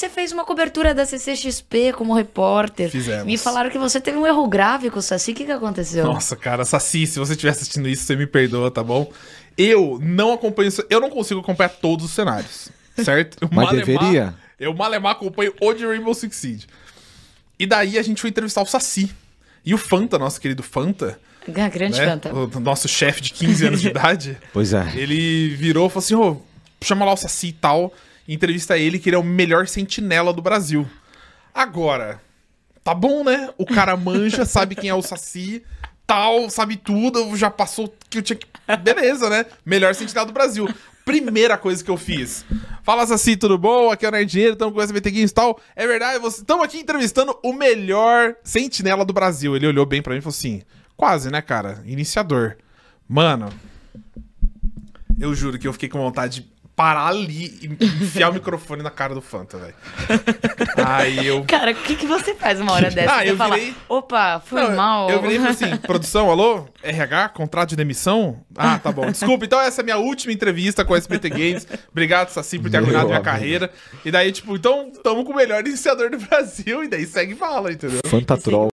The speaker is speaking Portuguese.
você fez uma cobertura da CCXP como repórter. Fizemos. Me falaram que você teve um erro grave com o Saci. O que, que aconteceu? Nossa, cara, Saci, se você estiver assistindo isso, você me perdoa, tá bom? Eu não acompanho. Eu não consigo acompanhar todos os cenários, certo? Mas malemar, deveria. Eu malemar acompanho o de Rainbow Six Siege. E daí a gente foi entrevistar o Saci. E o Fanta, nosso querido Fanta. Ah, grande né? Fanta. O nosso chefe de 15 anos de idade. pois é. Ele virou e falou assim: ô, oh, chama lá o Saci e tal entrevista ele que ele é o melhor sentinela do Brasil. Agora, tá bom, né? O cara manja, sabe quem é o Saci, tal, sabe tudo, já passou que eu tinha que. Beleza, né? Melhor sentinela do Brasil. Primeira coisa que eu fiz. Fala, Saci, tudo bom? Aqui é o Nerdinheiro, estamos com o SBT Games e tal. É verdade, estamos aqui entrevistando o melhor sentinela do Brasil. Ele olhou bem para mim e falou assim: quase, né, cara? Iniciador. Mano, eu juro que eu fiquei com vontade parar ali e enfiar o microfone na cara do Fanta, velho. Aí eu. Cara, o que, que você faz uma hora ah, dessa? Ah, eu falei, virei... opa, foi Não, mal. Eu virei assim: produção, alô? RH? Contrato de demissão? Ah, tá bom. Desculpa, então essa é a minha última entrevista com a SBT Games. Obrigado, Saci, por ter arruinado minha carreira. E daí, tipo, então, tamo com o melhor iniciador do Brasil. E daí segue e fala, entendeu? Fantatrol.